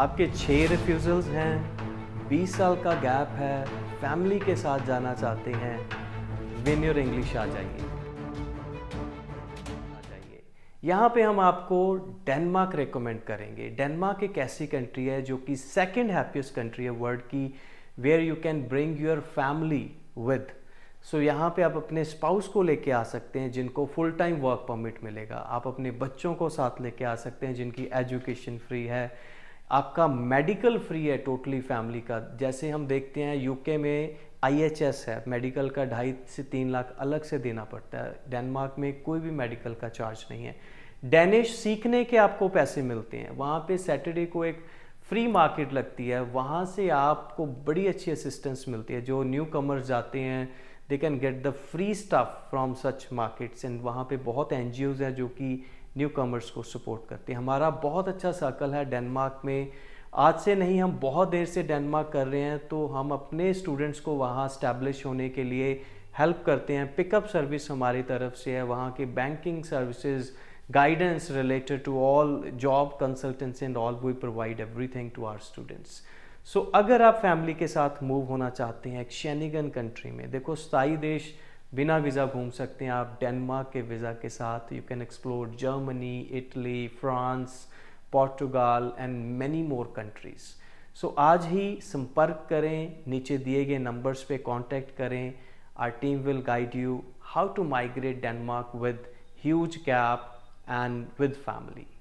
आपके छः रिफ्यूज़ल्स हैं 20 साल का गैप है फैमिली के साथ जाना चाहते हैं विन योर इंग्लिश आ जाइए यहाँ पे हम आपको डेनमार्क रेकमेंड करेंगे डेनमार्क एक ऐसी कंट्री है जो कि सेकेंड हैप्पीस्ट कंट्री है वर्ल्ड की where you can bring your family with so यहाँ पे आप अपने स्पाउस को लेके आ सकते हैं जिनको फुल टाइम वर्क परमिट मिलेगा आप अपने बच्चों को साथ लेके आ सकते हैं जिनकी एजुकेशन फ्री है आपका मेडिकल फ्री है टोटली फैमिली का जैसे हम देखते हैं यूके में आईएचएस है मेडिकल का ढाई से तीन लाख अलग से देना पड़ता है डेनमार्क में कोई भी मेडिकल का चार्ज नहीं है डेनिश सीखने के आपको पैसे मिलते हैं वहाँ पे सैटरडे को एक फ्री मार्केट लगती है वहाँ से आपको बड़ी अच्छी असिस्टेंस मिलती है जो न्यू कमर्स जाते हैं they can get the free stuff from such markets and वहाँ पे बहुत एन हैं जो कि न्यू कमर्स को सपोर्ट करते हैं हमारा बहुत अच्छा सर्कल है डेनमार्क में आज से नहीं हम बहुत देर से डेनमार्क कर रहे हैं तो हम अपने स्टूडेंट्स को वहाँ स्टैब्लिश होने के लिए हेल्प करते हैं पिकअप सर्विस हमारी तरफ से है वहाँ के banking services related to all job consultancy and all all provide everything to our students so so, अगर आप फैमिली के साथ मूव होना चाहते हैं एक शेनिगन कंट्री में देखो स्थाई देश बिना वीज़ा घूम सकते हैं आप डेनमार्क के वीज़ा के साथ you can explore Germany Italy France Portugal and many more countries so आज ही संपर्क करें नीचे दिए गए नंबर्स पे कांटेक्ट करें our team will guide you how to migrate Denmark with huge cap and with family